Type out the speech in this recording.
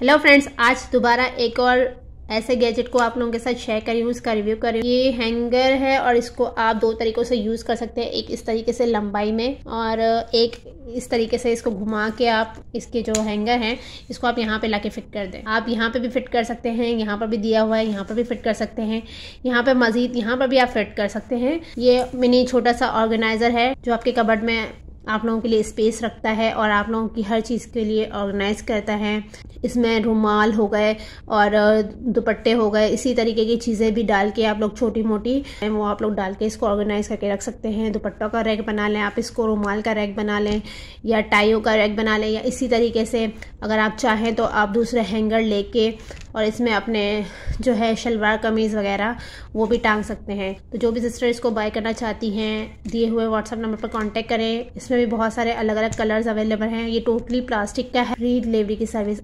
hello friends आज दोबारा एक और ऐसे गैजेट को आप लोगों के साथ शेयर करी हूँ इसका रिव्यू करी ये हैंगर है और इसको आप दो तरीकों से यूज़ कर सकते हैं एक इस तरीके से लंबाई में और एक इस तरीके से इसको घुमा के आप इसके जो हैंगर हैं इसको आप यहाँ पे लाके फिट कर दें आप यहाँ पे भी फिट कर सकते हैं यहाँ पर भी दिया हुआ है यहाँ पर भी फिट कर सकते हैं यहाँ पर मजीद यहाँ पर भी आप फिट कर सकते हैं ये मिनी छोटा सा ऑर्गेनाइजर है जो आपके कबर्ड में आप लोगों के लिए स्पेस रखता है और आप लोगों की हर चीज़ के लिए ऑर्गेनाइज करता है इसमें रुमाल हो गए और दुपट्टे हो गए इसी तरीके की चीज़ें भी डाल के आप लोग छोटी मोटी वो आप लोग डाल के इसको ऑर्गेनाइज करके रख सकते हैं दुपट्टों का रैक बना लें आप इसको रुमाल का रैक बना लें या टाइयों का रैक बना लें या इसी तरीके से अगर आप चाहें तो आप दूसरे हैंगर लेके और इसमें अपने जो है शलवार कमीज़ वगैरह वो भी टांग सकते हैं तो जो भी सिस्टर इसको बाय करना चाहती हैं दिए हुए व्हाट्सअप नंबर पर कांटेक्ट करें इसमें भी बहुत सारे अलग अलग कलर्स अवेलेबल हैं ये टोटली प्लास्टिक का है फ्री डिलीवरी की सर्विस